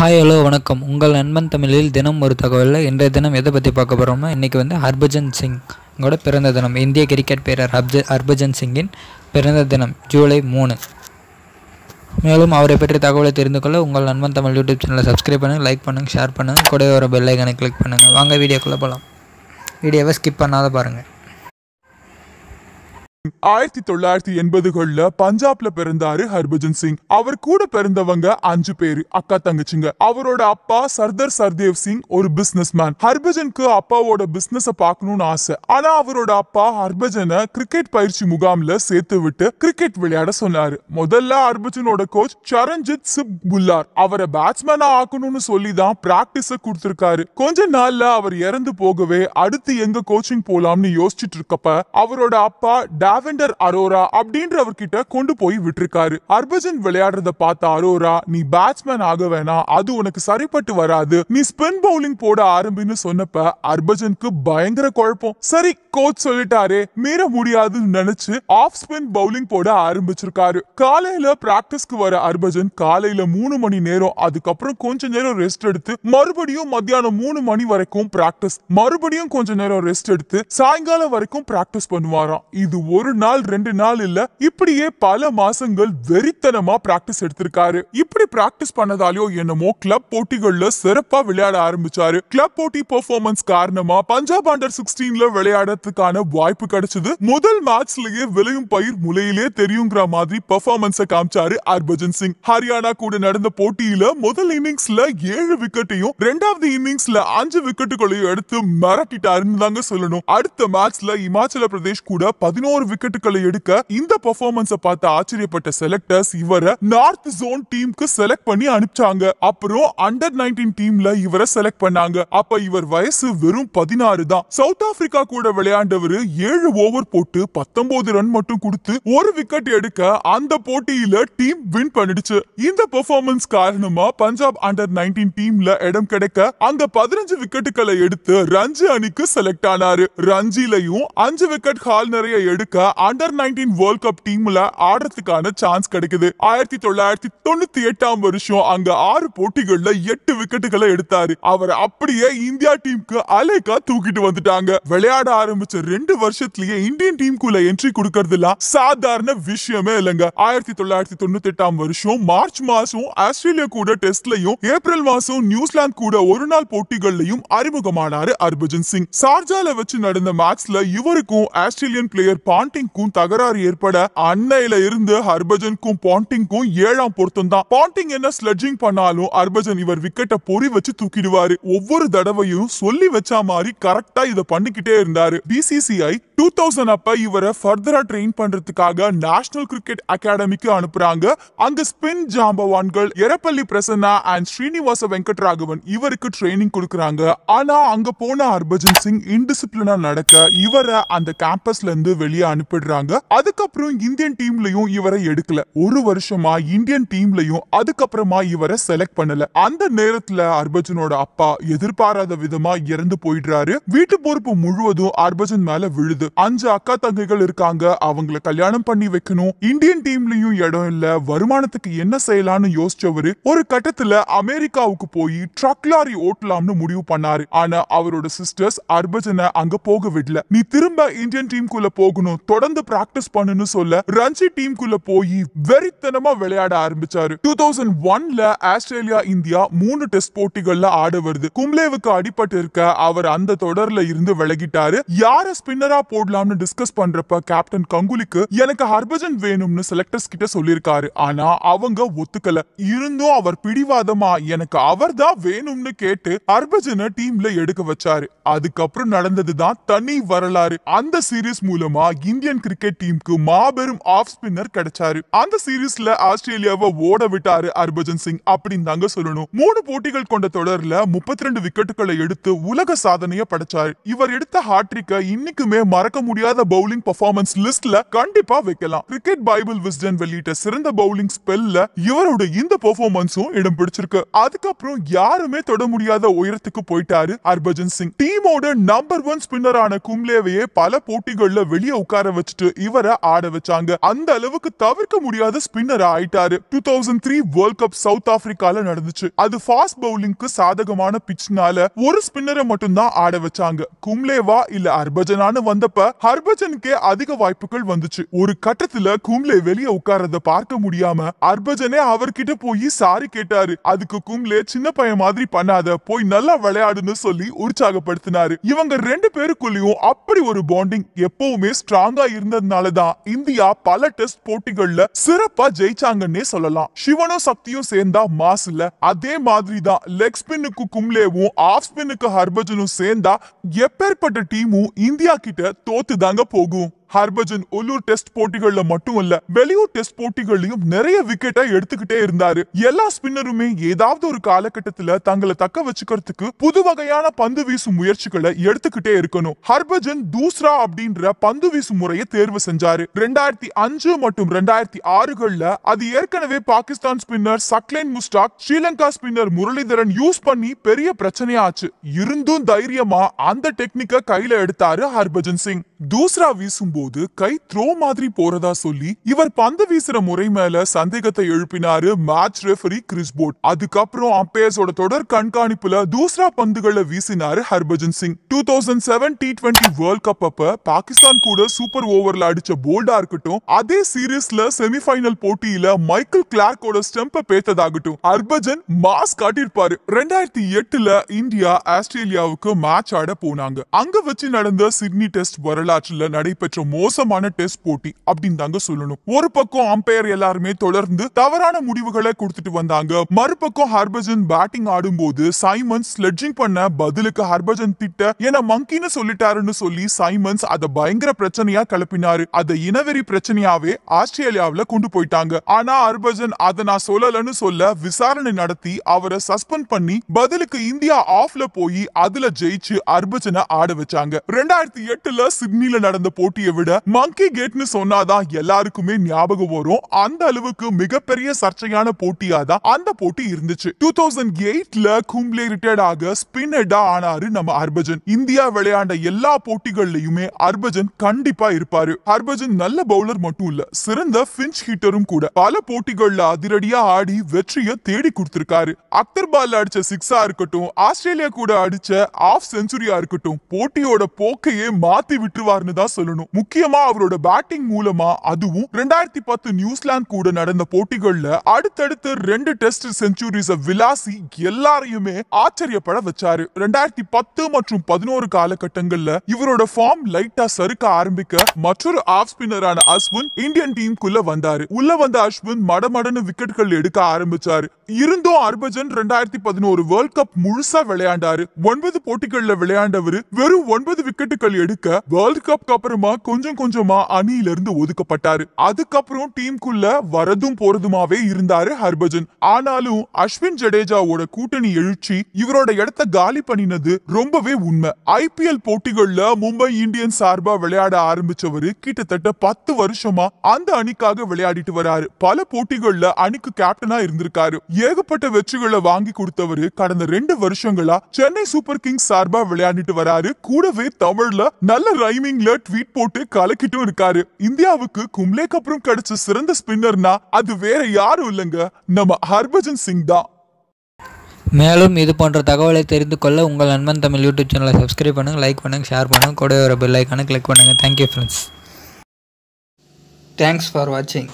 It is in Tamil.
ஹாய் ஹலோ வணக்கம் உங்கள் நண்பன் தமிழில் தினம் ஒரு தகவலில் இன்றைய தினம் எதை பற்றி பார்க்க போகிறோம்னா இன்றைக்கி வந்து ஹர்பஜன் சிங் கூட பிறந்த தினம் இந்திய கிரிக்கெட் பேரர் ஹர்ஜ ஹர்பஜன் சிங்கின் பிறந்த தினம் ஜூலை மூணு மேலும் அவரை பற்றி தகவலை தெரிந்து கொள்ள உங்கள் நண்பன் தமிழ் யூடியூப் சேனலை சப்ஸ்கிரைப் பண்ணுங்கள் லைக் பண்ணுங்கள் ஷேர் பண்ணுங்கள் கூட ஒரு பெல்லைக்கனை கிளிக் பண்ணுங்கள் வாங்க வீடியோக்குள்ளே போகலாம் வீடியோவை ஸ்கிப் பண்ணாத பாருங்கள் ஆயிரத்தி தொள்ளாயிரத்தி எண்பதுகள்ல பஞ்சாப்ல பிறந்தாரு ஹர்பஜன் சிங் அவர் கூட பிறந்தவங்க அஞ்சு பேரு அக்கா தங்கச்சிங்க அவரோட அப்பா சர்தர் சர்தேவ் சிங் ஒரு பிசினஸ் மேன் ஹர்பஜனுக்கு அப்பாவோட பிசினஸ் பாக்கணும்னு ஆசை ஆனா அவரோட அப்பா ஹர்பஜனை கிரிக்கெட் பயிற்சி முகாம்ல சேர்த்து விட்டு கிரிக்கெட் விளையாட சொன்னாரு முதல்ல ஹர்பஜனோட கோச் சரண்ஜித் சிப் புல்லார் அவரை பேட்ஸ்மேனா ஆக்கணும்னு சொல்லி தான் பிராக்டிஸ கொடுத்திருக்காரு கொஞ்ச நாள்ல அவர் இறந்து போகவே அடுத்து எங்க கோச்சிங் போலாம்னு யோசிச்சுட்டு இருக்கப்ப அவரோட அப்பா லாவெண்டர் அரோரா கிட்ட கொண்டு போய் விட்டுருக்காரு அர்பஜன் விளையாடுறத பார்த்த அரோரா நீ பேட்ஸ்மேன் ஆக வேணாம் அது உனக்கு சரிப்பட்டு வராது நீ ஸ்பின் பவுலிங் போட ஆரம்பின்னு சொன்னப்ப அர்பஜனுக்கு பயங்கர குழப்பம் சரி கோச் சொல்லிட்டாரு மீற முடியாதுன்னு நினைச்சு ஆஃப் ஸ்பின் பவுலிங் போட ஆரம்பிச்சிருக்காரு காலையில பிராக்டிஸ்க்கு வர அர்பஜன் காலையில மூணு மணி நேரம் அதுக்கப்புறம் கொஞ்ச நேரம் ரெஸ்ட் எடுத்து மறுபடியும் மத்தியானம் மூணு மணி வரைக்கும் பிராக்டிஸ் மறுபடியும் கொஞ்ச நேரம் ரெஸ்ட் எடுத்து சாயங்காலம் வரைக்கும் பிராக்டிஸ் பண்ணுவாராம் இது ஒரு ஒரு நாள் ரெண்டு நாள் இல்ல இப்படியே பல மாசங்கள் வெறித்தனமா பிராக்டிஸ் எடுத்திருக்காரு இப்படி பிராக்டிஸ் பண்ணதாலயோ என்னமோ கிளப் போட்டிகள்ல சிறப்பா விளையாட ஆரம்பிச்சாரு கிளப் போட்டி பெர்ஃபார்மன்ஸ் காரணமா பஞ்சாப் அண்டர் சிக்ஸ்டீன்ல விளையாடுறதுக்கான வாய்ப்பு கிடைச்சது முதல் மேட்ச்லயே விளையும் பயிர் முலையிலே தெரியுங்கிற மாதிரி பெர்ஃபார்மன்ஸை காமிச்சாரு ஹர்பஜன் சிங் ஹரியானா கூட நடந்த போட்டியில முதல் இன்னிங்ஸ்ல ஏழு விக்கெட்டையும் ரெண்டாவது இன்னிங்ஸ்ல அஞ்சு விக்கெட்டுகளையும் எடுத்து மிரட்டிட்டாருன்னு தாங்க சொல்லணும் அடுத்த மேட்ச்ல இமாச்சல பிரதேஷ் கூட பதினோரு விக்கெட்டுகளை எடுக்க இந்த பெர்ஃபார்மன்ஸ பார்த்து ஆச்சரியப்பட்ட செலக்டர்ஸ் இவரை நார்த் ஜோன் டீமுக்கு செலக்ட் பண்ணி அனுப்பிச்சாங்க அப்புறம் அண்டர் நைன்டீன் டீம்ல இவரை செலக்ட் பண்ணாங்க அப்ப இவர் வயசு வெறும் பதினாறு தான் சவுத் ஆப்பிரிக்கா கூட விளையாண்டவர் ஏழு ஓவர் போட்டு பத்தொன்பது ரன் மட்டும் கொடுத்து ஒரு விக்கெட் எடுக்க அந்த போட்டியில டீம் வின் பண்ணிடுச்சு இந்த பர்ஃபார்மன்ஸ் காரணமா பஞ்சாப் அண்டர் நைன்டீன் டீம்ல இடம் கிடைக்க அங்க பதினஞ்சு விக்கெட்டுகளை எடுத்து ரஞ்சி அணிக்கு செலக்ட் ஆனாரு ரஞ்சிலையும் அஞ்சு விக்கெட் ஹால் நிறைய எடுக்க அண்டர் நைன்டீன் வேர்ல்ட் கப் டீம்ல ஆடுறதுக்கான சான்ஸ் கிடைக்குது ஆயிரத்தி தொள்ளாயிரத்தி தொண்ணூத்தி எட்டாம் வருஷம் அங்க ஆறு போட்டிகள்ல எட்டு விக்கெட்டுகளை எடுத்தாரு அவர் அப்படியே இந்தியா டீமுக்கு அலைக்கா தூக்கிட்டு வந்துட்டாங்க விளையாட ஆரம்பிச்ச ரெண்டு வருஷத்துலயே இந்தியன் டீமுக்குள்ள என்ட்ரி கொடுக்கறதுலாம் சாதாரண விஷயமே இல்லைங்க ஆயிரத்தி தொள்ளாயிரத்தி தொண்ணூத்தி எட்டாம் வருஷம் மார்ச் மாசம் ஆஸ்திரேலியா கூட டெஸ்ட்லயும் ஏப்ரல் மாசம் நியூசிலாந்து கூட ஒரு நாள் போட்டிகள்லயும் அறிமுகமானாரு ஹர்பஜன் சிங் சார்ஜால வச்சு நடந்த மேட்ச்ல இவருக்கும் ஆஸ்திரேலியன் பிளேயர் பாண்ட் பாண்டிங்க்கும் தகராறு ஏற்பட அன்னையில இருந்து ஹர்பஜனுக்கும் பாண்டிங்க்கும் ஏழாம் பொருத்தம் தான் பாண்டிங் என்ன ஸ்லட்ஜிங் பண்ணாலும் ஹர்பஜன் இவர் விக்கெட்ட பொறி வச்சு தூக்கிடுவாரு ஒவ்வொரு தடவையும் சொல்லி வச்சா மாதிரி கரெக்டா இதை பண்ணிக்கிட்டே இருந்தாரு பிசிசிஐ டூ தௌசண்ட் அப்ப இவரை ஃபர்தரா ட்ரெயின் பண்றதுக்காக நேஷனல் கிரிக்கெட் அகாடமிக்கு அனுப்புறாங்க அங்க ஸ்பின் ஜாம்பவான்கள் எரப்பள்ளி பிரசன்னா அண்ட் ஸ்ரீனிவாச வெங்கட்ராகவன் இவருக்கு ட்ரெயினிங் கொடுக்குறாங்க ஆனா அங்க போன ஹர்பஜன் சிங் இன்டிசிப்ளினா நடக்க இவரை அந்த கேம்பஸ்ல இருந்து வெளியே அனுப்பிடுறாங்க அதுக்கப்புறம் இந்தியன் டீம்லயும் இவரை எடுக்கல ஒரு வருஷமா இந்தியன் டீம்லயும் அதுக்கப்புறமா இவரை செலக்ட் பண்ணல அந்த நேரத்துல அர்பஜனோட அப்பா எதிர்பாராத விதமா இறந்து போயிடுறாரு வீட்டு பொறுப்பு முழுவதும் அர்பஜன் மேல விழுது அஞ்சு அக்கா தங்கைகள் இருக்காங்க அவங்கள கல்யாணம் பண்ணி வைக்கணும் இந்தியன் டீம்லயும் இடம் இல்ல வருமானத்துக்கு என்ன செய்யலாம்னு யோசிச்சவரு ஒரு கட்டத்துல அமெரிக்காவுக்கு போய் ட்ரக் லாரி ஓட்டலாம்னு முடிவு பண்ணாரு ஆனா அவரோட சிஸ்டர்ஸ் அர்பஜனை அங்க போக விடல நீ திரும்ப இந்தியன் டீமுக்குள்ள போகணும் தொடர்ந்து பிராக்டிஸ் பண்ணுன்னு சொல்ல ரஞ்சி டீமுக்குள்ள போய் வெறித்தனமா விளையாட ஆரம்பிச்சாரு டூ தௌசண்ட் ஒன்ல ஆஸ்திரேலியா இந்தியா மூணு டெஸ்ட் போட்டிகள்ல ஆட வருது கும்லேவுக்கு அடிபட்டு இருக்க அவர் அந்த தொடர்ல இருந்து விலகிட்டாரு யார ஸ்பின்னரா போடலாம்னு டிஸ்கஸ் பண்றப்ப கேப்டன் கங்குலிக்கு எனக்கு ஹர்பஜன் வேணும்னு செலக்டர்ஸ் கிட்ட சொல்லிருக்காரு ஆனா அவங்க ஒத்துக்கல இருந்தும் அவர் பிடிவாதமா எனக்கு அவர் தான் வேணும்னு கேட்டு ஹர்பஜன டீம்ல எடுக்க வச்சாரு அதுக்கப்புறம் நடந்ததுதான் தனி வரலாறு அந்த சீரீஸ் மூலமா இந்தியன் கிரிக்கெட் டீமுக்கு மாபெரும் ஆஃப் ஸ்பின்னர் கிடைச்சாரு அந்த சீரீஸ்ல ஆஸ்திரேலியாவை ஓட விட்டாரு ஹர்பஜன் சிங் அப்படின்னு தாங்க சொல்லணும் மூணு போட்டிகள் கொண்ட தொடர்ல முப்பத்தி ரெண்டு விக்கெட்டுகளை எடுத்து உலக சாதனையை படைச்சாரு இவர் எடுத்த ஹாட்ரிக்க இன்னைக்குமே மறக்க முடியாத பவுலிங் பர்ஃபார்மன்ஸ் லிஸ்ட்ல கண்டிப்பா வைக்கலாம் கிரிக்கெட் பைபிள் விஸ்டன் வெளியிட்ட சிறந்த பவுலிங் ஸ்பெல்ல இவரோட இந்த பெர்ஃபார்மன்ஸும் இடம் பிடிச்சிருக்கு அதுக்கப்புறம் யாருமே தொட முடியாத உயரத்துக்கு போயிட்டாரு ஹர்பஜன் சிங் டீமோட நம்பர் ஒன் ஸ்பின்னரான கும்லேவையே பல போட்டிகள்ல வெளியே உட்கார வச்சுட்டு இவரை ஆட வச்சாங்க அந்த அளவுக்கு தவிர்க்க முடியாத ஸ்பின்னர் ஆயிட்டாரு two thousand three world cup south ஆப்பிரிக்கால நடந்துச்சு அது ஃபாஸ்ட் பவுலிங்க்கு சாதகமான பிச்னால ஒரு ஸ்பின்னரை மட்டும்தான் ஆட வச்சாங்க கும்லேவா இல்ல அர்பஜனான வந்த போனப்ப ஹர்பஜனுக்கே அதிக வாய்ப்புகள் வந்துச்சு ஒரு கட்டத்துல கும்லே வெளியே உட்கார்றத பார்க்க முடியாம ஹர்பஜனே அவர்கிட்ட போய் சாரி கேட்டாரு அதுக்கு கும்லே சின்ன பையன் மாதிரி பண்ணாத போய் நல்லா விளையாடுன்னு சொல்லி உற்சாகப்படுத்தினாரு இவங்க ரெண்டு பேருக்குள்ளயும் அப்படி ஒரு பாண்டிங் எப்பவுமே ஸ்ட்ராங்கா இருந்ததுனாலதான் இந்தியா பல டெஸ்ட் போட்டிகள்ல சிறப்பா ஜெயிச்சாங்கன்னே சொல்லலாம் சிவனும் சக்தியும் சேர்ந்தா மாஸ் இல்ல அதே மாதிரி தான் லெக் ஸ்பின்னுக்கு கும்லேவும் ஆஃப் ஸ்பின்னுக்கு ஹர்பஜனும் சேர்ந்தா எப்பேற்பட்ட டீமும் இந்தியா கிட்ட தோத்து தாங்க போகும் ஹர்பஜன் உள்ளூர் டெஸ்ட் போட்டிகள்ல மட்டுமல்ல வெளியூர் டெஸ்ட் போட்டிகள்லயும் நிறைய விக்கெட்டை எடுத்துக்கிட்டே இருந்தாரு எல்லா ஸ்பின்னருமே ஏதாவது ஒரு காலகட்டத்துல தங்களை தக்க வச்சுக்கிறதுக்கு புது வகையான பந்து வீசும் முயற்சிகளை எடுத்துக்கிட்டே இருக்கணும் ஹர்பஜன் தூஸ்ரா அப்படின்ற பந்து வீசும் முறையை தேர்வு செஞ்சாரு ரெண்டாயிரத்தி அஞ்சு மற்றும் ரெண்டாயிரத்தி ஆறுகள்ல அது ஏற்கனவே Pakistan spinner Saqlain Mushtaq Sri Lanka spinner Muralitharan use பண்ணி பெரிய பிரச்சனையாச்சு இருந்தும் தைரியமா அந்த டெக்னிக்கை கையில எடுத்தாரு ஹர்பஜன் சிங் தூசரா வீசும்போது கை த்ரோ மாதிரி போறதா சொல்லி இவர் பந்து வீசுற முறை மேல சந்தேகத்தை எழுப்பினாரு மேட்ச் ரெஃபரி கிறிஸ் போர்ட் அதுக்கப்புறம் அம்பையர்ஸோட தொடர் கண்காணிப்புல தூசரா பந்துகளை வீசினாரு Harbhajan Singh two thousand seven T twenty world cup அப்ப பாகிஸ்தான் கூட சூப்பர் ஓவர்ல அடிச்ச போல்டா இருக்கட்டும் அதே சீரீஸ்ல செமிஃபைனல் போட்டியில மைக்கேல் கிளார்க்கோட ஸ்டெம்ப பேத்ததாகட்டும் ஹர்பஜன் மாஸ் காட்டியிருப்பாரு ரெண்டாயிரத்தி எட்டுல இந்தியா ஆஸ்திரேலியாவுக்கு மேட்ச் ஆட போனாங்க அங்க வச்சு நடந்த சிட்னி டெஸ்ட் வரலாறு வரலாற்றுல நடைபெற்ற மோசமான டெஸ்ட் போட்டி அப்படின்னு தாங்க சொல்லணும் ஒரு பக்கம் அம்பையர் எல்லாருமே தொடர்ந்து தவறான முடிவுகளை கொடுத்துட்டு வந்தாங்க மறுபக்கம் ஹர்பஜன் பேட்டிங் ஆடும்போது சைமன்ஸ் ஸ்லெட்ஜிங் பண்ண பதிலுக்கு ஹர்பஜன் திட்ட என மங்கின்னு சொல்லிட்டாருன்னு சொல்லி சைமன்ஸ் அதை பயங்கர பிரச்சனையா கிளப்பினாரு அதை இனவெறி பிரச்சனையாவே ஆஸ்திரேலியாவில கொண்டு போயிட்டாங்க ஆனா ஹர்பஜன் அதை நான் சொல்லலன்னு சொல்ல விசாரணை நடத்தி அவரை சஸ்பெண்ட் பண்ணி பதிலுக்கு இந்தியா ஆஃப்ல போய் அதுல ஜெயிச்சு ஹர்பஜனை ஆட வச்சாங்க ரெண்டாயிரத்தி எட்டுல சிட்னி சிட்னில நடந்த போட்டியை விட மங்கி கேட்னு சொன்னாதான் எல்லாருக்குமே ஞாபகம் வரும் அந்த அளவுக்கு மிகப்பெரிய சர்ச்சையான போட்டியா தான் அந்த போட்டி இருந்துச்சு டூ தௌசண்ட் எயிட்ல கும்ப்ளே ரிட்டையர்ட் ஆக ஸ்பின் ஹெட்டா ஆனாரு நம்ம ஹர்பஜன் இந்தியா விளையாண்ட எல்லா போட்டிகள்லயுமே ஹர்பஜன் கண்டிப்பா இருப்பாரு ஹர்பஜன் நல்ல பவுலர் மட்டும் இல்ல சிறந்த பிஞ்ச் ஹீட்டரும் கூட பல போட்டிகள்ல அதிரடியா ஆடி வெற்றியை தேடி கொடுத்திருக்காரு அக்தர் பால் அடிச்ச சிக்ஸா இருக்கட்டும் ஆஸ்திரேலியா கூட அடிச்ச ஆஃப் செஞ்சுரியா இருக்கட்டும் போட்டியோட போக்கையே மாத்தி விட்டுருவா செய்வார்னு தான் சொல்லணும் முக்கியமா அவரோட பேட்டிங் மூலமா அதுவும் ரெண்டாயிரத்தி பத்து நியூசிலாந்து கூட நடந்த போட்டிகள்ல அடுத்தடுத்து ரெண்டு டெஸ்ட் செஞ்சுரிஸ விலாசி எல்லாரையுமே ஆச்சரியப்பட வச்சாரு ரெண்டாயிரத்தி பத்து மற்றும் பதினோரு காலகட்டங்கள்ல இவரோட ஃபார்ம் லைட்டா சறுக்க ஆரம்பிக்க மற்றொரு ஆஃப் ஸ்பின்னரான அஸ்வின் இந்தியன் டீமுக்குள்ள வந்தாரு உள்ள வந்த அஸ்வின் மடமடனு விக்கெட்கள் எடுக்க ஆரம்பிச்சாரு இருந்தும் அர்பஜன் ரெண்டாயிரத்தி பதினோரு வேர்ல்ட் கப் முழுசா விளையாண்டாரு ஒன்பது போட்டிகள்ல விளையாண்டவர் வெறும் ஒன்பது விக்கெட்டுகள் எடுக்க வேர்ல்ட் வேர்ல்ட் கப் அப்புறமா கொஞ்சம் கொஞ்சமா அணியில இருந்து ஒதுக்கப்பட்டாரு அதுக்கப்புறம் டீமுக்குள்ள வரதும் போறதுமாவே இருந்தாரு ஹர்பஜன் ஆனாலும் அஸ்வின் ஜடேஜாவோட கூட்டணி எழுச்சி இவரோட இடத்த காலி பண்ணினது ரொம்பவே உண்மை ஐபிஎல் போட்டிகள்ல மும்பை இந்தியன் சார்பா விளையாட ஆரம்பிச்சவரு கிட்டத்தட்ட பத்து வருஷமா அந்த அணிக்காக விளையாடிட்டு வராரு பல போட்டிகள்ல அணிக்கு கேப்டனா இருந்திருக்காரு ஏகப்பட்ட வெற்றிகளை வாங்கி கொடுத்தவரு கடந்த ரெண்டு வருஷங்களா சென்னை சூப்பர் கிங்ஸ் சார்பா விளையாடிட்டு வராரு கூடவே தமிழ்ல நல்ல ரைம் டைமிங்ல ட்வீட் போட்டு கலக்கிட்டும் இருக்காரு இந்தியாவுக்கு கும்லேக்கு அப்புறம் கிடைச்ச சிறந்த ஸ்பின்னர்னா அது வேற யாரும் இல்லைங்க நம்ம ஹர்பஜன் சிங் தான் மேலும் இது போன்ற தகவலை தெரிந்து கொள்ள உங்கள் நண்பன் தமிழ் யூடியூப் சேனலை சப்ஸ்கிரைப் பண்ணுங்கள் லைக் பண்ணுங்கள் ஷேர் பண்ணுங்கள் கூட ஒரு பெல் ஐக்கான கிளிக் பண்ணுங்கள் தேங்க்யூ ஃப்ரெண்ட்ஸ் தேங்க்ஸ் ஃபார் வாட்சிங்